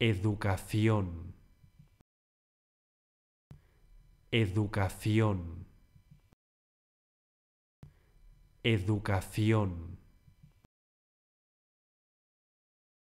Educación. Educación. Educación.